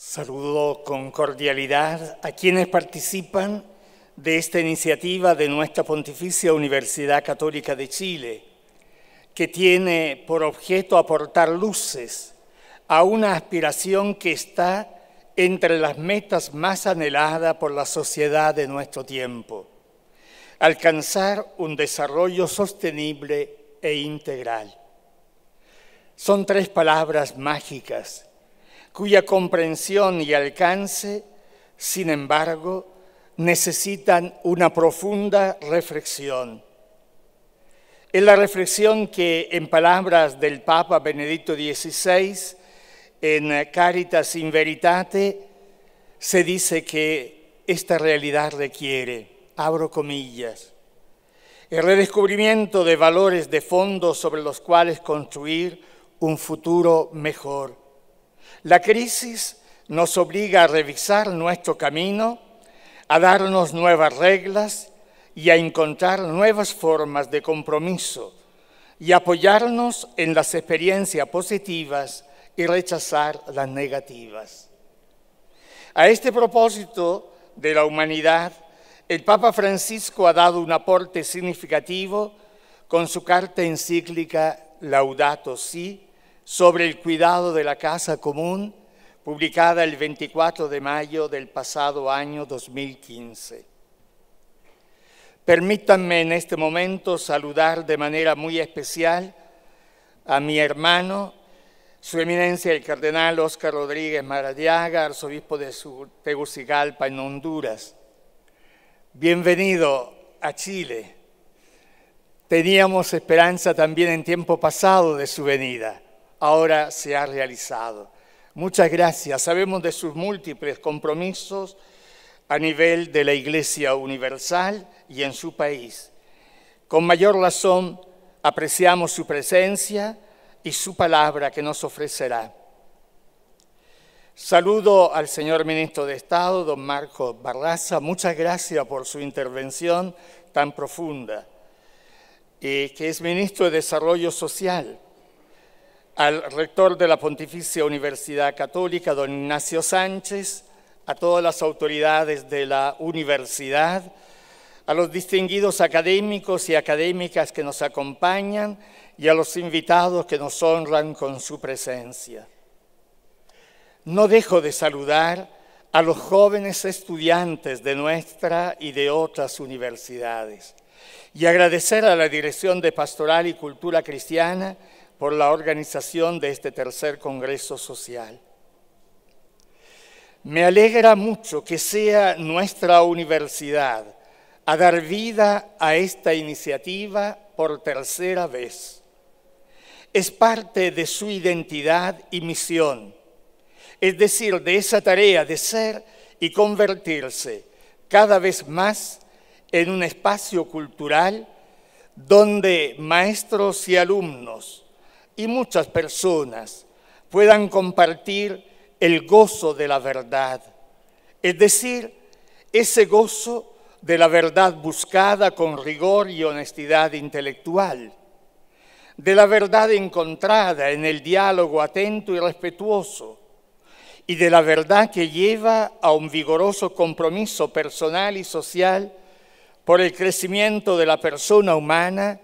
Saludo con cordialidad a quienes participan de esta iniciativa de nuestra Pontificia Universidad Católica de Chile, que tiene por objeto aportar luces a una aspiración que está entre las metas más anheladas por la sociedad de nuestro tiempo, alcanzar un desarrollo sostenible e integral. Son tres palabras mágicas cuya comprensión y alcance, sin embargo, necesitan una profunda reflexión. Es la reflexión que, en palabras del Papa Benedicto XVI, en Caritas in Veritate, se dice que esta realidad requiere, abro comillas, el redescubrimiento de valores de fondo sobre los cuales construir un futuro mejor la crisis nos obliga a revisar nuestro camino, a darnos nuevas reglas y a encontrar nuevas formas de compromiso y apoyarnos en las experiencias positivas y rechazar las negativas. A este propósito de la humanidad, el Papa Francisco ha dado un aporte significativo con su carta encíclica Laudato Si, sobre el cuidado de la casa común, publicada el 24 de mayo del pasado año 2015. Permítanme en este momento saludar de manera muy especial a mi hermano, su eminencia el cardenal Óscar Rodríguez Maradiaga, arzobispo de Tegucigalpa en Honduras. Bienvenido a Chile. Teníamos esperanza también en tiempo pasado de su venida ahora se ha realizado. Muchas gracias. Sabemos de sus múltiples compromisos a nivel de la Iglesia Universal y en su país. Con mayor razón apreciamos su presencia y su palabra que nos ofrecerá. Saludo al señor ministro de Estado, don Marco Barraza. Muchas gracias por su intervención tan profunda, eh, que es ministro de Desarrollo Social al rector de la Pontificia Universidad Católica, don Ignacio Sánchez, a todas las autoridades de la universidad, a los distinguidos académicos y académicas que nos acompañan y a los invitados que nos honran con su presencia. No dejo de saludar a los jóvenes estudiantes de nuestra y de otras universidades y agradecer a la Dirección de Pastoral y Cultura Cristiana por la organización de este tercer Congreso Social. Me alegra mucho que sea nuestra universidad a dar vida a esta iniciativa por tercera vez. Es parte de su identidad y misión, es decir, de esa tarea de ser y convertirse cada vez más en un espacio cultural donde maestros y alumnos y muchas personas puedan compartir el gozo de la verdad, es decir, ese gozo de la verdad buscada con rigor y honestidad intelectual, de la verdad encontrada en el diálogo atento y respetuoso, y de la verdad que lleva a un vigoroso compromiso personal y social por el crecimiento de la persona humana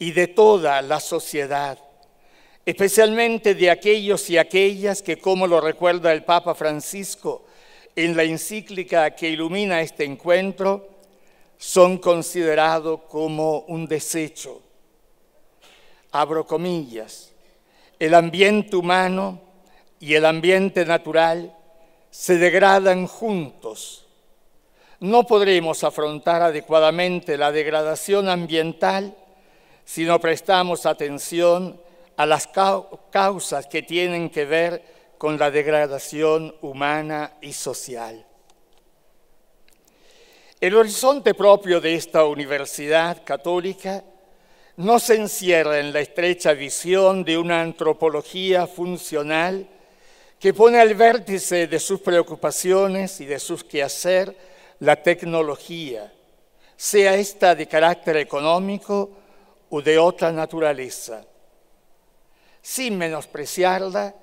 y de toda la sociedad especialmente de aquellos y aquellas que, como lo recuerda el Papa Francisco en la encíclica que ilumina este encuentro, son considerados como un desecho. Abro comillas, el ambiente humano y el ambiente natural se degradan juntos. No podremos afrontar adecuadamente la degradación ambiental si no prestamos atención a las causas que tienen que ver con la degradación humana y social. El horizonte propio de esta universidad católica no se encierra en la estrecha visión de una antropología funcional que pone al vértice de sus preocupaciones y de sus quehacer la tecnología, sea esta de carácter económico o de otra naturaleza sin menospreciarla,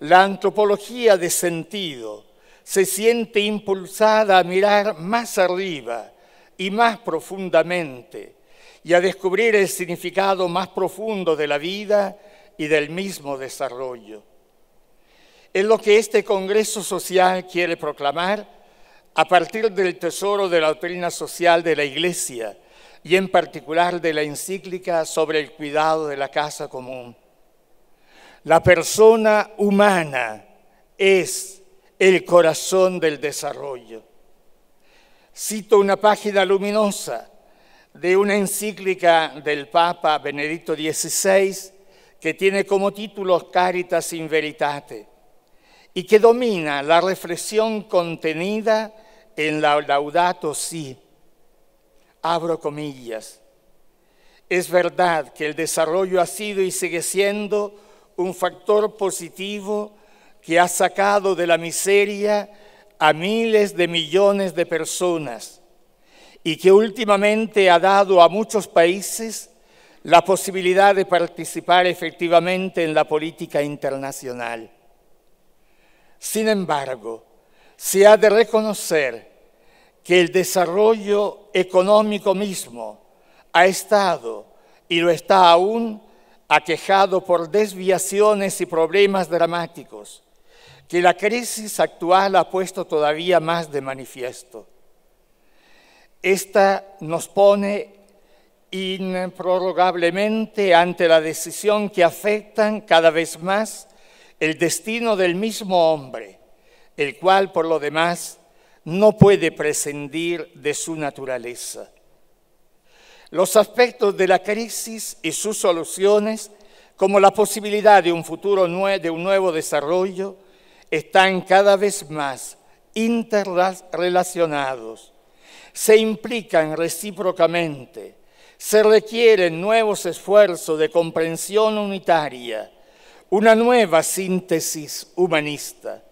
la antropología de sentido se siente impulsada a mirar más arriba y más profundamente y a descubrir el significado más profundo de la vida y del mismo desarrollo. Es lo que este Congreso Social quiere proclamar a partir del tesoro de la doctrina social de la Iglesia y en particular de la encíclica sobre el cuidado de la casa común. La persona humana es el corazón del desarrollo. Cito una página luminosa de una encíclica del Papa Benedicto XVI que tiene como título Caritas in Veritate y que domina la reflexión contenida en la Laudato Si. Abro comillas. Es verdad que el desarrollo ha sido y sigue siendo un factor positivo que ha sacado de la miseria a miles de millones de personas y que últimamente ha dado a muchos países la posibilidad de participar efectivamente en la política internacional. Sin embargo, se ha de reconocer que el desarrollo económico mismo ha estado y lo está aún aquejado por desviaciones y problemas dramáticos que la crisis actual ha puesto todavía más de manifiesto. Esta nos pone improrrogablemente ante la decisión que afecta cada vez más el destino del mismo hombre, el cual por lo demás no puede prescindir de su naturaleza los aspectos de la crisis y sus soluciones, como la posibilidad de un futuro de un nuevo desarrollo, están cada vez más interrelacionados, se implican recíprocamente, se requieren nuevos esfuerzos de comprensión unitaria, una nueva síntesis humanista